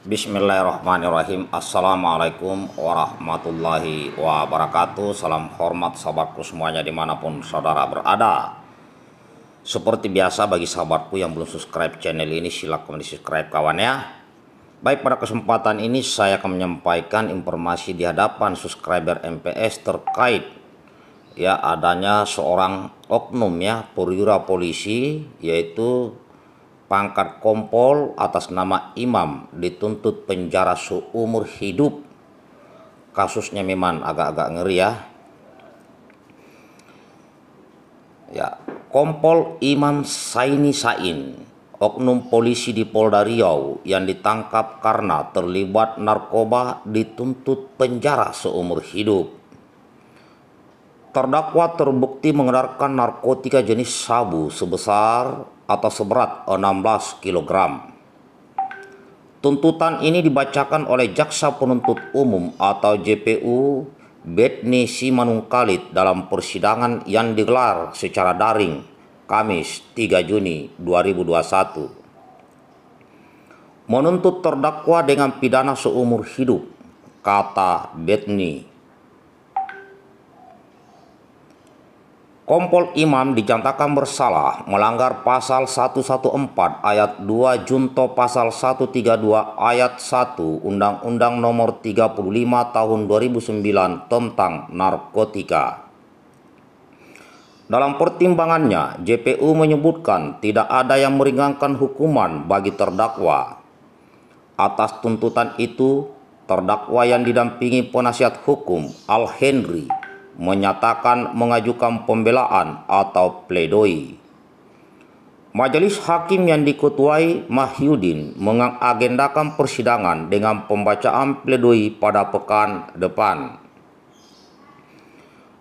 Bismillahirrahmanirrahim Assalamualaikum warahmatullahi wabarakatuh Salam hormat sahabatku semuanya dimanapun saudara berada Seperti biasa bagi sahabatku yang belum subscribe channel ini silahkan di subscribe kawan ya Baik pada kesempatan ini saya akan menyampaikan informasi di hadapan subscriber MPS terkait Ya adanya seorang oknum ya perwira polisi yaitu pangkat kompol atas nama imam dituntut penjara seumur hidup. Kasusnya memang agak-agak ngeri ya. Ya, kompol Imam Saini Sain, oknum polisi di Polda Riau yang ditangkap karena terlibat narkoba dituntut penjara seumur hidup. Terdakwa terbukti mengedarkan narkotika jenis sabu sebesar atau seberat 16 kg. Tuntutan ini dibacakan oleh Jaksa Penuntut Umum atau JPU Betni Simanungkalit dalam persidangan yang digelar secara daring Kamis 3 Juni 2021. Menuntut terdakwa dengan pidana seumur hidup, kata Betni Kompol Imam dinyatakan bersalah melanggar pasal 114 ayat 2 junto pasal 132 ayat 1 Undang-Undang Nomor 35 Tahun 2009 tentang narkotika. Dalam pertimbangannya, JPU menyebutkan tidak ada yang meringankan hukuman bagi terdakwa. Atas tuntutan itu, terdakwa yang didampingi penasihat hukum Al Henry menyatakan mengajukan pembelaan atau pledoi. Majelis hakim yang diketuai Mahyudin mengagendakan persidangan dengan pembacaan pledoi pada pekan depan.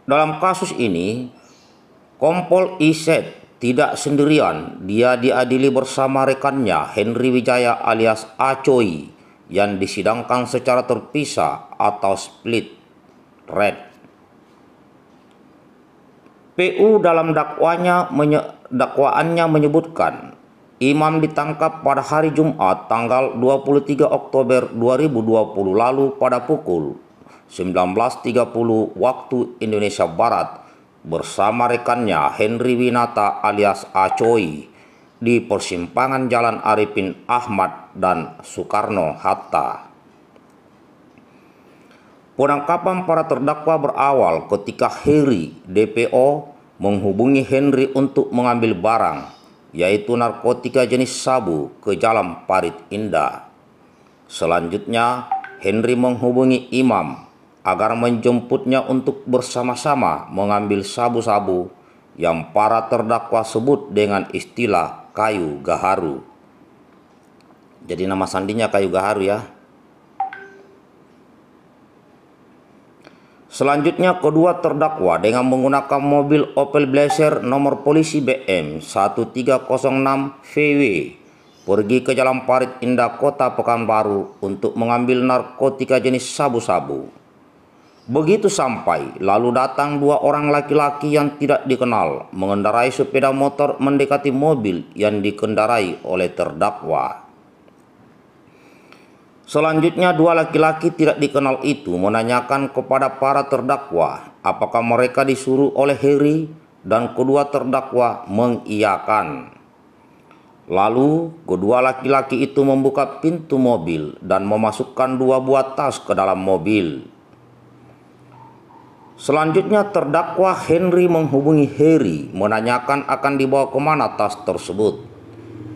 Dalam kasus ini, Kompol Iset tidak sendirian, dia diadili bersama rekannya Henry Wijaya alias Acoy yang disidangkan secara terpisah atau split red. PU dalam dakwanya menye, dakwaannya menyebutkan Imam ditangkap pada hari Jumat tanggal 23 Oktober 2020 lalu pada pukul 19.30 waktu Indonesia Barat bersama rekannya Henry Winata alias Acoy di persimpangan Jalan Arifin Ahmad dan Soekarno-Hatta. Penangkapan para terdakwa berawal ketika Henry DPO menghubungi Henry untuk mengambil barang, yaitu narkotika jenis sabu ke Jalan Parit Indah. Selanjutnya, Henry menghubungi Imam agar menjemputnya untuk bersama-sama mengambil sabu-sabu yang para terdakwa sebut dengan istilah kayu gaharu. Jadi nama sandinya kayu gaharu ya. Selanjutnya kedua terdakwa dengan menggunakan mobil Opel Blazer nomor polisi BM 1306 VW pergi ke Jalan Parit Indah Kota Pekanbaru untuk mengambil narkotika jenis sabu-sabu. Begitu sampai, lalu datang dua orang laki-laki yang tidak dikenal mengendarai sepeda motor mendekati mobil yang dikendarai oleh terdakwa. Selanjutnya dua laki-laki tidak dikenal itu menanyakan kepada para terdakwa apakah mereka disuruh oleh Heri dan kedua terdakwa mengiyakan. Lalu kedua laki-laki itu membuka pintu mobil dan memasukkan dua buah tas ke dalam mobil. Selanjutnya terdakwa Henry menghubungi Harry menanyakan akan dibawa kemana tas tersebut.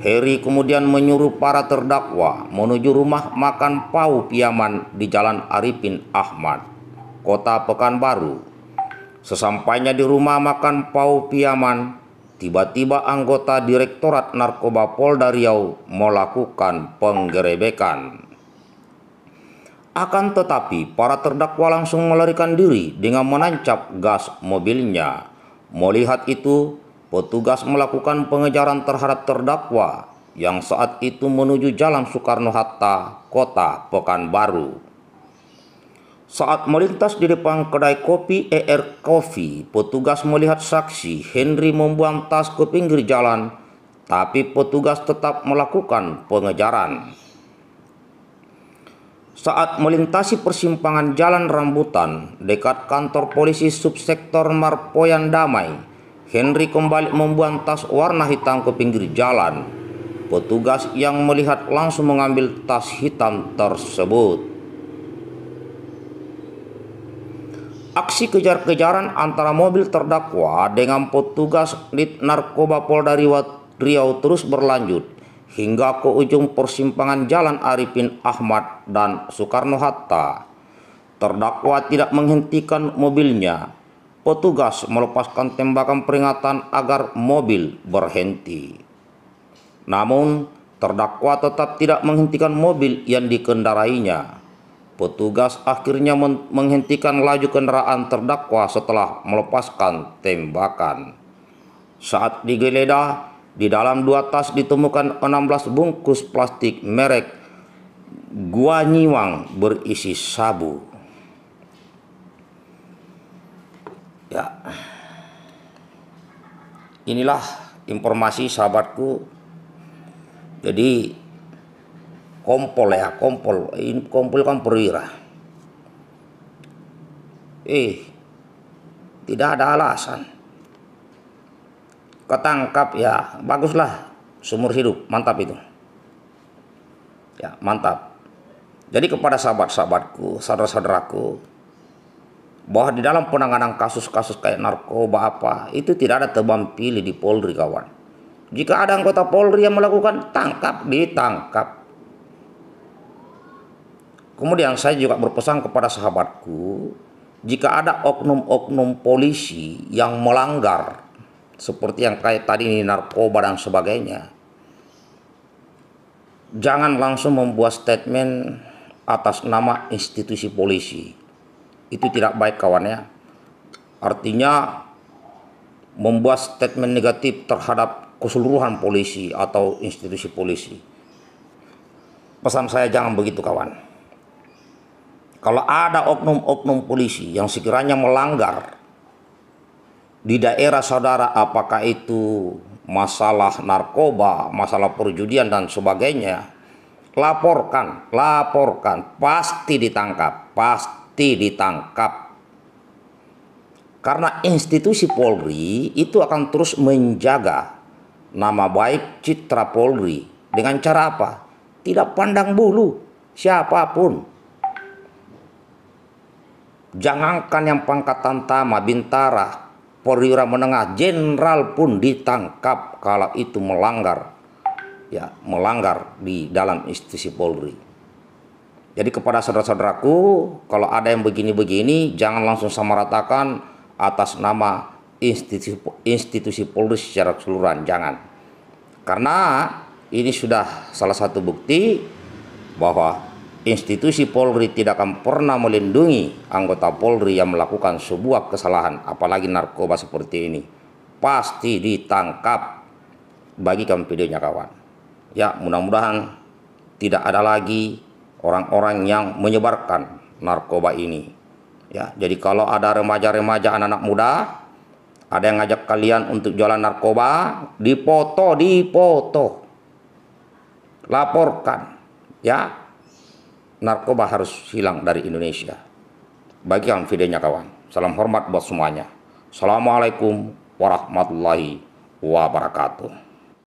Heri kemudian menyuruh para terdakwa menuju rumah makan Pau Piaman di Jalan Arifin Ahmad, Kota Pekanbaru. Sesampainya di rumah makan Pau Piaman, tiba-tiba anggota Direktorat Narkoba Polda Riau melakukan penggerebekan. Akan tetapi, para terdakwa langsung melarikan diri dengan menancap gas mobilnya. Melihat itu, petugas melakukan pengejaran terhadap terdakwa yang saat itu menuju Jalan Soekarno-Hatta, kota Pekanbaru. Saat melintas di depan kedai kopi ER Coffee, petugas melihat saksi Henry membuang tas ke pinggir jalan, tapi petugas tetap melakukan pengejaran. Saat melintasi persimpangan jalan rambutan dekat kantor polisi subsektor Marpoyan Damai, Henry kembali membuang tas warna hitam ke pinggir jalan. Petugas yang melihat langsung mengambil tas hitam tersebut. Aksi kejar-kejaran antara mobil terdakwa dengan petugas lit narkoba Polda Riau terus berlanjut hingga ke ujung persimpangan Jalan Arifin Ahmad dan Soekarno-Hatta. Terdakwa tidak menghentikan mobilnya, petugas melepaskan tembakan peringatan agar mobil berhenti. Namun, terdakwa tetap tidak menghentikan mobil yang dikendarainya. Petugas akhirnya menghentikan laju kendaraan terdakwa setelah melepaskan tembakan. Saat digeledah, di dalam dua tas ditemukan 16 bungkus plastik merek Guanyiwang berisi sabu. Ya. Inilah informasi sahabatku. Jadi kompol ya, kompol, ini kompol kan perwira. Eh, tidak ada alasan. Ketangkap ya, baguslah sumur hidup, mantap itu. Ya, mantap. Jadi kepada sahabat-sahabatku, saudara-saudaraku, bahwa di dalam penanganan kasus-kasus kayak narkoba apa itu tidak ada tebang pilih di Polri kawan. Jika ada anggota Polri yang melakukan tangkap ditangkap. Kemudian saya juga berpesan kepada sahabatku, jika ada oknum-oknum polisi yang melanggar seperti yang kayak tadi ini narkoba dan sebagainya, jangan langsung membuat statement atas nama institusi polisi itu tidak baik kawan ya. Artinya membuat statement negatif terhadap keseluruhan polisi atau institusi polisi. Pesan saya jangan begitu kawan. Kalau ada oknum-oknum polisi yang sekiranya melanggar di daerah saudara apakah itu masalah narkoba, masalah perjudian dan sebagainya, laporkan, laporkan, pasti ditangkap, pasti pasti ditangkap. Karena institusi Polri itu akan terus menjaga nama baik citra Polri. Dengan cara apa? Tidak pandang bulu siapapun. Jangankan yang pangkatan tama, bintara, perwira menengah, jenderal pun ditangkap kalau itu melanggar ya melanggar di dalam institusi Polri. Jadi kepada saudara-saudaraku, kalau ada yang begini-begini, jangan langsung samaratakan atas nama institusi, institusi polri secara keseluruhan, jangan. Karena ini sudah salah satu bukti bahwa institusi Polri tidak akan pernah melindungi anggota Polri yang melakukan sebuah kesalahan, apalagi narkoba seperti ini. Pasti ditangkap. Bagikan videonya kawan. Ya, mudah-mudahan tidak ada lagi orang-orang yang menyebarkan narkoba ini. Ya, jadi kalau ada remaja-remaja anak-anak muda ada yang ngajak kalian untuk jualan narkoba, dipoto, dipoto. Laporkan, ya. Narkoba harus hilang dari Indonesia. Bagikan videonya kawan. Salam hormat buat semuanya. Assalamualaikum warahmatullahi wabarakatuh.